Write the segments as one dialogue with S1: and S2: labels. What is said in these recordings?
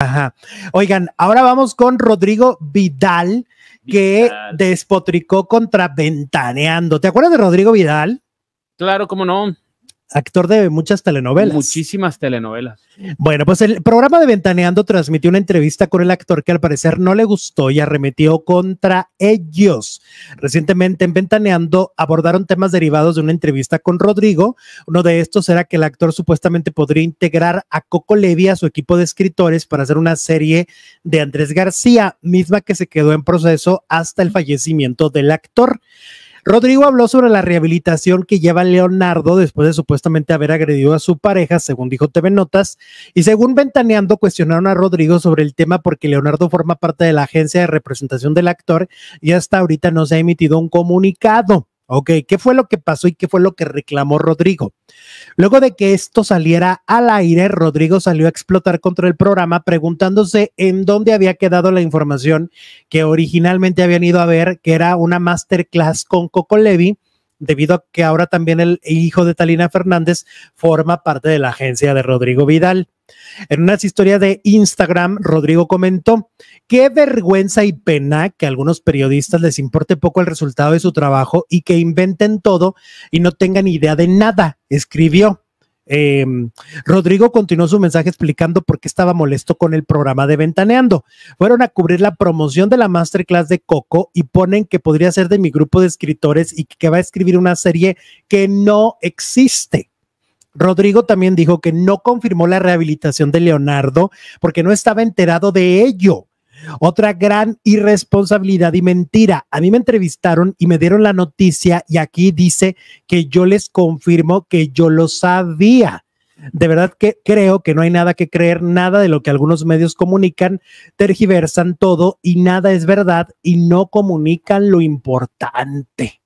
S1: Ajá. Oigan, ahora vamos con Rodrigo Vidal, que despotricó contra Ventaneando. ¿Te acuerdas de Rodrigo Vidal?
S2: Claro, cómo no
S1: actor de muchas telenovelas. Muchísimas
S2: telenovelas.
S1: Bueno, pues el programa de Ventaneando transmitió una entrevista con el actor que al parecer no le gustó y arremetió contra ellos. Recientemente en Ventaneando abordaron temas derivados de una entrevista con Rodrigo. Uno de estos era que el actor supuestamente podría integrar a Coco Levy a su equipo de escritores para hacer una serie de Andrés García, misma que se quedó en proceso hasta el fallecimiento del actor. Rodrigo habló sobre la rehabilitación que lleva Leonardo después de supuestamente haber agredido a su pareja, según dijo TV Notas, y según Ventaneando cuestionaron a Rodrigo sobre el tema porque Leonardo forma parte de la agencia de representación del actor y hasta ahorita no se ha emitido un comunicado. Ok, ¿qué fue lo que pasó y qué fue lo que reclamó Rodrigo? Luego de que esto saliera al aire, Rodrigo salió a explotar contra el programa preguntándose en dónde había quedado la información que originalmente habían ido a ver, que era una masterclass con Coco Levy debido a que ahora también el hijo de Talina Fernández forma parte de la agencia de Rodrigo Vidal. En unas historias de Instagram, Rodrigo comentó, qué vergüenza y pena que a algunos periodistas les importe poco el resultado de su trabajo y que inventen todo y no tengan idea de nada, escribió. Em, Rodrigo continuó su mensaje explicando por qué estaba molesto con el programa de Ventaneando. Fueron a cubrir la promoción de la masterclass de Coco y ponen que podría ser de mi grupo de escritores y que va a escribir una serie que no existe. Rodrigo también dijo que no confirmó la rehabilitación de Leonardo porque no estaba enterado de ello. Otra gran irresponsabilidad y mentira. A mí me entrevistaron y me dieron la noticia y aquí dice que yo les confirmo que yo lo sabía. De verdad que creo que no hay nada que creer, nada de lo que algunos medios comunican, tergiversan todo y nada es verdad y no comunican lo importante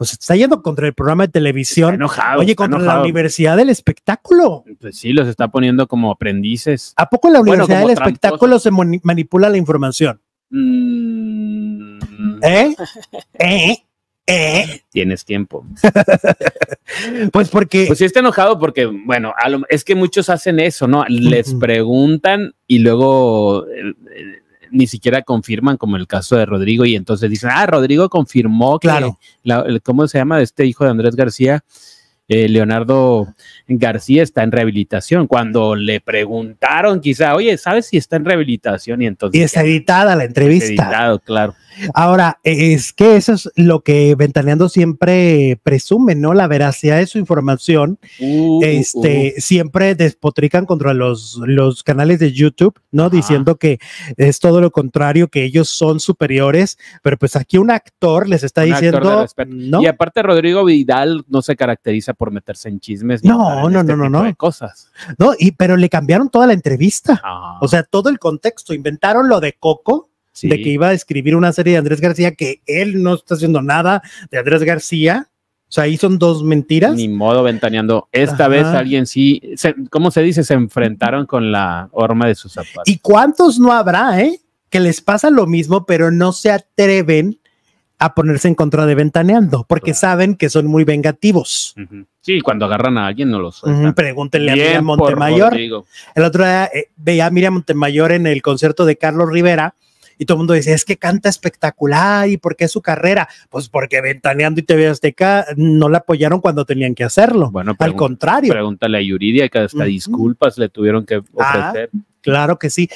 S1: pues está yendo contra el programa de televisión. enojado, oye, contra la Universidad del Espectáculo.
S2: Pues sí, los está poniendo como
S1: aprendices. ¿A poco la Universidad del Espectáculo se manipula la información? Mm. ¿Eh? ¿Eh? ¿Eh?
S2: Tienes tiempo.
S1: pues porque. Pues sí, está
S2: enojado porque, bueno, es que muchos hacen eso, ¿no? Les preguntan y luego eh, eh, ni siquiera confirman, como el caso de Rodrigo, y entonces dicen, ah, Rodrigo confirmó claro. ¿cómo se llama? Este hijo de Andrés García, eh, Leonardo García está en rehabilitación. Cuando le preguntaron quizá, oye, ¿sabes si está en rehabilitación? Y entonces... Y está editada la entrevista. editado, claro.
S1: Ahora, e, es que eso es lo que Ventaneando siempre presume, ¿no? La veracidad de su información. Uh, uh, este, uh. siempre despotrican contra los, los canales de YouTube, ¿no? Diciendo que es todo lo contrario, que ellos son superiores, pero pues aquí un actor les está diciendo. Y
S2: aparte, Rodrigo Vidal no se caracteriza por meterse en chismes. Este
S1: no, no, no, no, no, no. Cosas. No, y, pero le cambiaron toda la entrevista. Ah. O sea, todo el contexto. Inventaron lo de Coco. De que iba a escribir una serie de Andrés García, que él no está haciendo nada de Andrés García. O sea, ahí son dos mentiras. Ni
S2: modo ventaneando. Esta vez alguien sí, ¿cómo se dice? Se enfrentaron con la horma de sus zapatos. ¿Y
S1: cuántos no habrá, eh? Que les pasa lo mismo, pero no se atreven a ponerse en contra de ventaneando, porque saben que son muy vengativos.
S2: Sí, cuando agarran a alguien no lo son. Pregúntenle a Miriam Montemayor.
S1: El otro día eh, veía a Miriam Montemayor en el concierto de Carlos Rivera y todo el mundo dice, es que canta espectacular y por qué su carrera. Pues porque Ventaneando y TV Azteca no la apoyaron cuando tenían que hacerlo. Bueno, al contrario.
S2: Pregúntale a Yuridia que hasta disculpas le tuvieron que ah, ofrecer.
S1: claro que sí.